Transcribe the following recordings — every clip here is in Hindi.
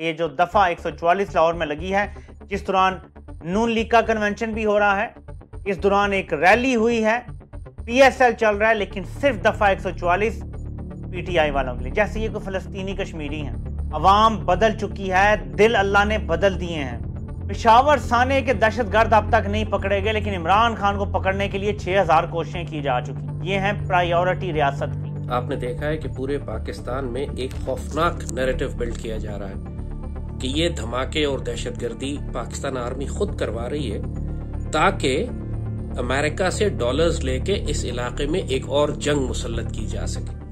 ये जो दफ़ा 144 लाहौर में लगी है जिस दौरान नून लीग का कन्वेंशन भी हो रहा है इस दौरान एक रैली हुई है पीएसएल चल रहा है लेकिन सिर्फ दफ़ा 144 पीटीआई वालों के लिए जैसे ये कोई फ़लस्तीनी कश्मीरी हैं अवाम बदल चुकी है दिल अल्लाह ने बदल दिए हैं पिशावर साने के दहशत गर्द अब तक नहीं पकड़े गए लेकिन इमरान खान को पकड़ने के लिए हजार कोशिशें की जा चुकी ये है प्रायोरिटी रियासत की आपने देखा है कि पूरे पाकिस्तान में एक खौफनाक नैरेटिव बिल्ड किया जा रहा है कि ये धमाके और दहशतगर्दी पाकिस्तान आर्मी खुद करवा रही है ताकि अमेरिका से डॉलर्स लेके इस इलाके में एक और जंग मुसलत की जा सके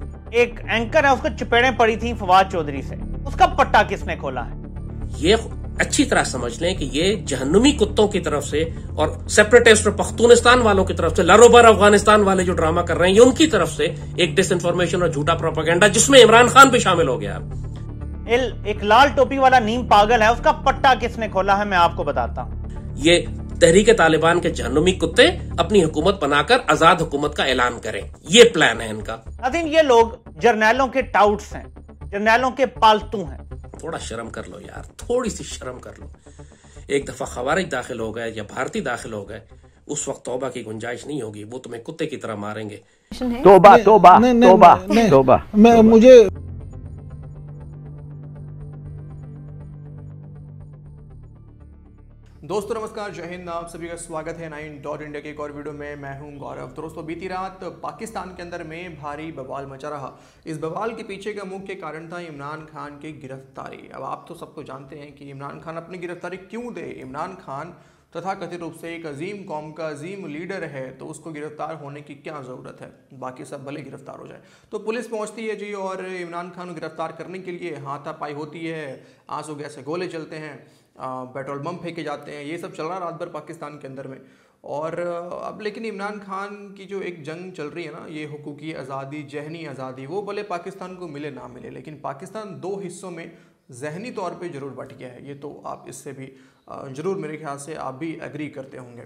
एक एंकर है उसको चपेड़े पड़ी थी फवाद चौधरी से उसका पट्टा किसने खोला है ये अच्छी तरह समझ लें कि ये जहनुमी कुत्तों की तरफ से और सेपरेटिस्ट और पख्तूनिस्तान वालों की तरफ से लरोबर अफगानिस्तान वाले जो ड्रामा कर रहे हैं ये उनकी तरफ से एक डिस और झूठा प्रोपागेंडा जिसमें इमरान खान भी शामिल हो गया एक लाल टोपी वाला नीम पागल है उसका पट्टा किसने खोला है मैं आपको बताता हूँ ये तहरीक तालिबान के जहनुमी कुत्ते अपनी हुकूमत बनाकर आजाद हुकूमत का ऐलान करें ये प्लान है इनका अधीन ये लोग जर्नैलों के टाउट्स हैं जर्नैलों के पालतू हैं थोड़ा शर्म कर लो यार थोड़ी सी शर्म कर लो एक दफा खबारिज दाखिल हो गए या भारतीय दाखिल हो गए उस वक्त तोबा की गुंजाइश नहीं होगी वो तुम्हें कुत्ते की तरह मारेंगे तोबा तोबा तोबा तोबा मुझे दोस्तों नमस्कार जय हिंद आप सभी का स्वागत है नाइन डॉट इंडिया के एक और वीडियो में मैं हूं गौरव तो दोस्तों बीती रात पाकिस्तान के अंदर में भारी बवाल मचा रहा इस बवाल के पीछे का मुख्य कारण था इमरान खान की गिरफ्तारी अब आप तो सबको जानते हैं कि इमरान खान अपनी गिरफ्तारी क्यों दे इमरान खान तथा कथित रूप से एक अजीम कौम का अजीम लीडर है तो उसको गिरफ्तार होने की क्या ज़रूरत है बाकी सब भले गिरफ्तार हो जाए तो पुलिस पहुंचती है जी और इमरान खान को गिरफ्तार करने के लिए हाथापाई होती है आंसू गैसे गोले चलते हैं पेट्रोल बम फेंके जाते हैं ये सब चल रहा रात भर पाकिस्तान के अंदर में और अब लेकिन इमरान खान की जो एक जंग चल रही है ना ये हकूकी आज़ादी जहनी आज़ादी वो भले पाकिस्तान को मिले ना मिले लेकिन पाकिस्तान दो हिस्सों में जहनी तौर पे ज़रूर बट गया है ये तो आप इससे भी ज़रूर मेरे ख्याल से आप भी एग्री करते होंगे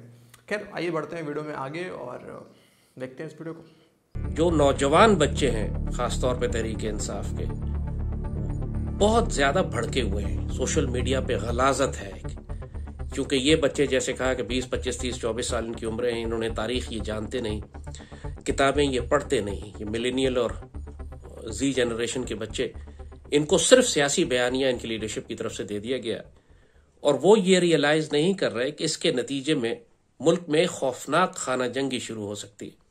खैर आइए बढ़ते हैं वीडियो में आगे और देखते हैं इस वीडियो को जो नौजवान बच्चे हैं खासतौर पर तहरीक इंसाफ के बहुत ज़्यादा भड़के हुए हैं सोशल मीडिया पे गलाजत है क्योंकि ये बच्चे जैसे कहा कि 20, 25, 30, 24 साल इनकी उम्रें हैं इन्होंने तारीख ये जानते नहीं किताबें ये पढ़ते नहीं ये मिलेनियल और जी जनरेशन के बच्चे इनको सिर्फ सियासी बयानियां इनकी लीडरशिप की तरफ से दे दिया गया और वो ये रियलाइज नहीं कर रहे कि इसके नतीजे में मुल्क में खौफनाक खाना जंगी शुरू हो सकती है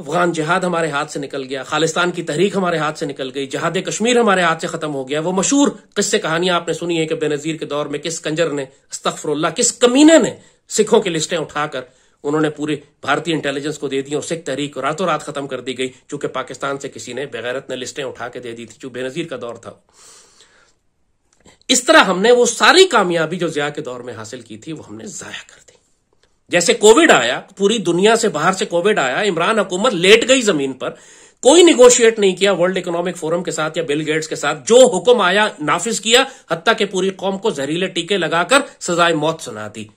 अफगान जहाद हमारे हाथ से निकल गया खालिस्तान की तहरीक हमारे हाथ से निकल गई जहाद कश्मीर हमारे हाथ से खत्म हो गया वो मशहूर किस्से कहानियां आपने सुनी है कि बेनजीर के दौर में किस कंजर ने अस्तफरल्ला किस कमीने ने सिखों की लिस्टें उठाकर उन्होंने पूरी भारतीय इंटेलिजेंस को दे दी और सिख तहरीक को रातों रात खत्म कर दी गई चूंकि पाकिस्तान से किसी ने बेगैरत ने लिस्टें उठा के दे दी थी जो बेनजीर का दौर था इस तरह हमने वो सारी कामयाबी जो जिया के दौर में हासिल की थी वो हमने जया कर दी जैसे कोविड आया पूरी दुनिया से बाहर से कोविड आया इमरान हुकूमत लेट गई जमीन पर कोई निगोशिएट नहीं किया वर्ल्ड इकोनॉमिक फोरम के साथ या बिल गेट्स के साथ जो हुक्म आया नाफिज किया हत्या के पूरी कौम को जहरीले टीके लगाकर सजाए मौत सुना दी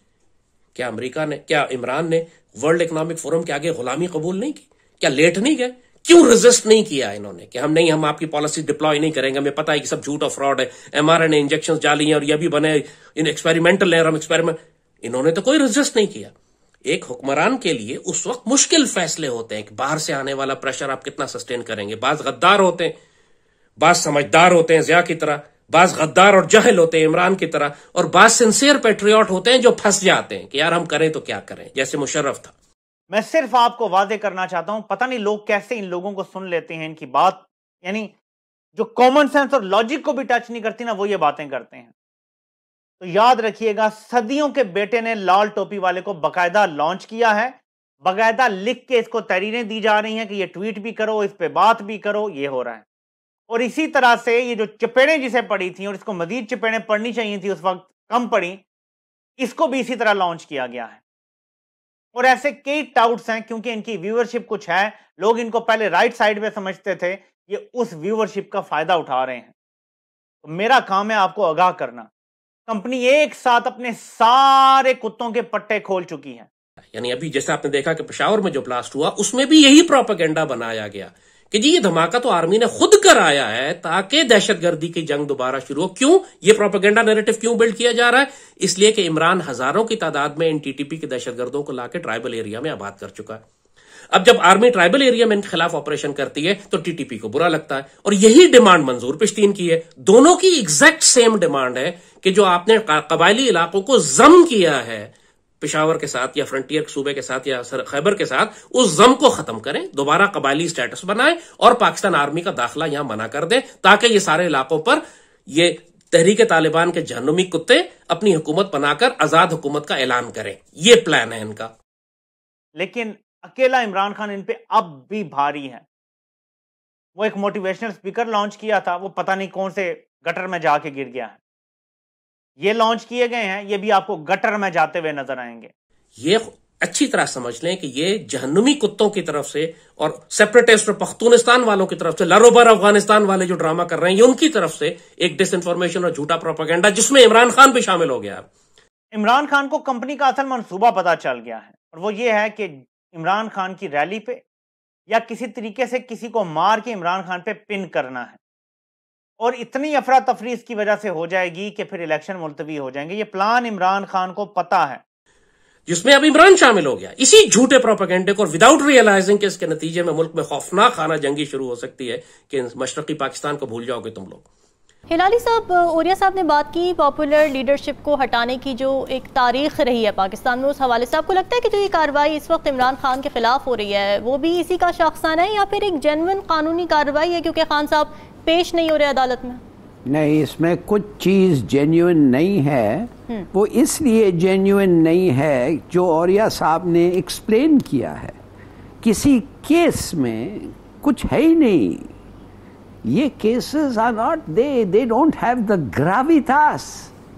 क्या अमेरिका ने क्या इमरान ने वर्ल्ड इकोनॉमिक फोरम के आगे गुलामी कबूल नहीं की क्या लेट नहीं गए क्यों रिजिस्ट नहीं किया इन्होंने कि हम नहीं हम आपकी पॉलिसी डिप्लॉय नहीं करेंगे हमें पता है कि सब झूठ और फ्रॉड है एमआरएनए इंजेक्शन जाली है और ये भी बने इन एक्सपेरिमेंटल है हम एक्सपेरिमेंट इन्होंने तो कोई रजिस्ट नहीं किया एक हुक्मरान के लिए उस वक्त मुश्किल फैसले होते हैं कि बाहर से आने वाला प्रेशर आप कितना सस्टेन करेंगे बाज गद्दार होते हैं बाज समझदार होते हैं जिया की तरह बाज गद्दार और जहल होते हैं इमरान की तरह और बाज सिंसियर पेट्रियाट होते हैं जो फंस जाते हैं कि यार हम करें तो क्या करें जैसे मुशर्रफ था मैं सिर्फ आपको वादे करना चाहता हूं पता नहीं लोग कैसे इन लोगों को सुन लेते हैं इनकी बात यानी जो कॉमन सेंस और लॉजिक को भी टच नहीं करती ना वो ये बातें करते हैं तो याद रखिएगा सदियों के बेटे ने लाल टोपी वाले को बकायदा लॉन्च किया है बकायदा लिख के इसको तहरीरें दी जा रही हैं कि ये ट्वीट भी करो इस पर बात भी करो ये हो रहा है और इसी तरह से ये जो चिपेड़ें जिसे पड़ी थी और इसको मजीद चपेड़ें पढ़नी चाहिए थी उस वक्त कम पड़ी इसको भी इसी तरह लॉन्च किया गया है और ऐसे कई टाउट्स हैं क्योंकि इनकी व्यूअरशिप कुछ है लोग इनको पहले राइट साइड में समझते थे ये उस व्यूअरशिप का फायदा उठा रहे हैं तो मेरा काम है आपको आगाह करना कंपनी एक साथ अपने सारे कुत्तों के पट्टे खोल चुकी है यानी अभी जैसे आपने देखा कि पेशावर में जो ब्लास्ट हुआ उसमें भी यही प्रोपेगेंडा बनाया गया कि जी ये धमाका तो आर्मी ने खुद कराया है ताकि दहशतगर्दी की जंग दोबारा शुरू हो क्यों ये प्रोपेगेंडा नैरेटिव क्यों बिल्ड किया जा रहा है इसलिए कि इमरान हजारों की तादाद में इन टीटीपी के दहशतगर्दों को लाकर ट्राइबल एरिया में आबाद कर चुका है अब जब आर्मी ट्राइबल एरिया में इनके खिलाफ ऑपरेशन करती है तो टीटीपी को बुरा लगता है और यही डिमांड मंजूर पिश्तीन की है दोनों की एग्जैक्ट सेम डिमांड है कि जो आपने कबायली इलाकों को जम किया है पिशावर के साथ या फ्रंटियर सूबे के साथ या सर खैबर के साथ उस जम को खत्म करें दोबारा कबायली स्टेटस बनाएं और पाकिस्तान आर्मी का दाखिला यहां मना कर दें ताकि ये सारे इलाकों पर ये तहरीक तालिबान के जहनुमी कुत्ते अपनी हुकूमत बनाकर आजाद हुकूमत का ऐलान करें ये प्लान है इनका लेकिन अकेला इमरान खान इन पे अब भी भारी है वो एक मोटिवेशनल स्पीकर लॉन्च किया था वो पता नहीं कौन से गटर में जाके गिर गया है ये लॉन्च किए गए हैं ये भी आपको गटर में जाते हुए नजर आएंगे ये अच्छी तरह समझ लें कि ये जहनुमी कुत्तों की तरफ से और सेपरेटिस्ट पख्तूनिस्तान वालों की तरफ से लरोबर अफगानिस्तान वाले जो ड्रामा कर रहे हैं ये उनकी तरफ से एक डिस इन्फॉर्मेशन और झूठा प्रोपागेंडा जिसमें इमरान खान भी शामिल हो गया इमरान खान को कंपनी का असल मनसूबा पता चल गया है और वो ये है कि इमरान खान की रैली पे या किसी तरीके से किसी को मार के इमरान खान पे पिन करना है और इतनी अफरा तफरी इसकी वजह से हो जाएगी कि फिर इलेक्शन मुलतवी हो जाएंगे ये प्लान इमरान खान को पता है जिसमें अब इमरान शामिल हो गया इसी झूठे प्रोपागेंडे को विदाउट रियलाइजिंग इसके नतीजे में मुल्क में खौफनाक खाना जंगी शुरू हो सकती है कि मशरकी पाकिस्तान को भूल जाओगे तुम लोग हिलाली साहब ओरिया साहब ने बात की पॉपुलर लीडरशिप को हटाने की जो एक तारीख रही है पाकिस्तान में उस हवाले से आपको लगता है कि जो ये कार्रवाई इस वक्त इमरान खान के खिलाफ हो रही है वो भी इसी का शाखसान है या फिर एक जेनवन कानूनी कार्रवाई है क्योंकि खान साहब पेश नहीं हो रहे अदालत में नहीं इसमें कुछ चीज़ जेन्यून नहीं है हम्म। वो इसलिए जेन्यून नहीं है जो औरिया साहब ने एक्सप्लेन किया है किसी केस में कुछ है ही नहीं ये cases are not they they don't have the gravitas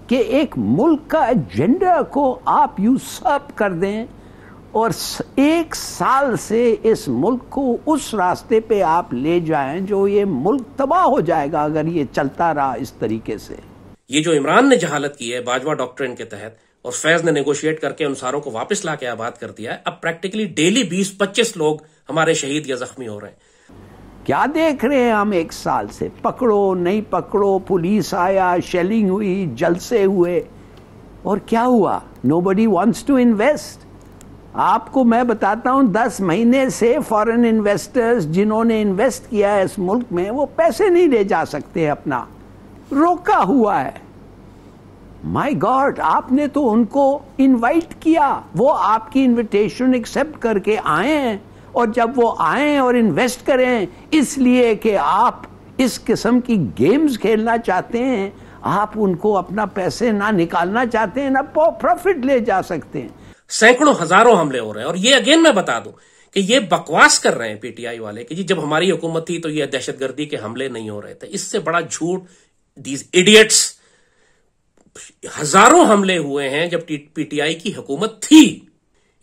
कि एक मुल्क का एजेंडा को आप यूसअप कर दें और एक साल से इस मुल्क को उस रास्ते पे आप ले जाएं जो ये मुल्क तबाह हो जाएगा अगर ये चलता रहा इस तरीके से ये जो इमरान ने जहालत की है बाजवा डॉक्ट्रेन के तहत और फैज ने नेगोशिएट करके उन सारों को वापस ला के आबाद कर दिया है अब प्रैक्टिकली डेली बीस पच्चीस लोग हमारे शहीद या जख्मी हो रहे हैं क्या देख रहे हैं हम एक साल से पकड़ो नहीं पकड़ो पुलिस आया शेलिंग हुई जलसे हुए और क्या हुआ nobody wants to invest आपको मैं बताता हूं दस महीने से फॉरेन इन्वेस्टर्स जिन्होंने इन्वेस्ट किया है इस मुल्क में वो पैसे नहीं ले जा सकते अपना रोका हुआ है माय गॉड आपने तो उनको इनवाइट किया वो आपकी इनविटेशन एक्सेप्ट करके आए हैं और जब वो आए और इन्वेस्ट करें इसलिए कि आप इस किस्म की गेम्स खेलना चाहते हैं आप उनको अपना पैसे ना निकालना चाहते हैं ना प्रॉफिट ले जा सकते हैं सैकड़ों हजारों हमले हो रहे हैं और ये अगेन मैं बता दूं कि ये बकवास कर रहे हैं पीटीआई वाले कि जी जब हमारी हुकूमत थी तो ये दहशतगर्दी के हमले नहीं हो रहे थे इससे बड़ा झूठ दीज इडियट्स हजारों हमले हुए हैं जब पीटीआई की हुकूमत थी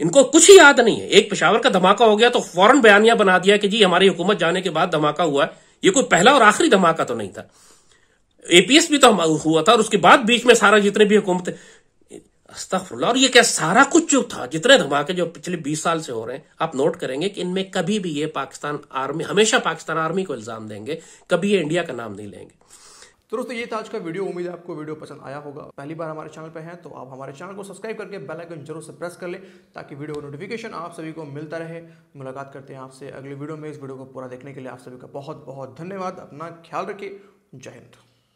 इनको कुछ ही याद नहीं है एक पेशावर का धमाका हो गया तो फौरन बयानिया बना दिया कि जी हमारी हुकूमत जाने के बाद धमाका हुआ है ये कोई पहला और आखिरी धमाका तो नहीं था एपीएस भी तो हुआ था और उसके बाद बीच में सारा जितने भी हुकूमत अस्तफरल्ला और ये क्या सारा कुछ जो था जितने धमाके जो पिछले 20 साल से हो रहे हैं आप नोट करेंगे कि इनमें कभी भी ये पाकिस्तान आर्मी हमेशा पाकिस्तान आर्मी को इल्जाम देंगे कभी ये इंडिया का नाम नहीं लेंगे तो दोस्तों ये था आज का वीडियो उम्मीद है आपको वीडियो पसंद आया होगा पहली बार हमारे चैनल पर हैं तो आप हमारे चैनल को सब्सक्राइब करके बेल आइकन जरूर से प्रेस कर लें ताकि वीडियो का नोटिफिकेशन आप सभी को मिलता रहे मुलाकात करते हैं आपसे अगले वीडियो में इस वीडियो को पूरा देखने के लिए आप सभी का बहुत बहुत धन्यवाद अपना ख्याल रखिए जय हिंद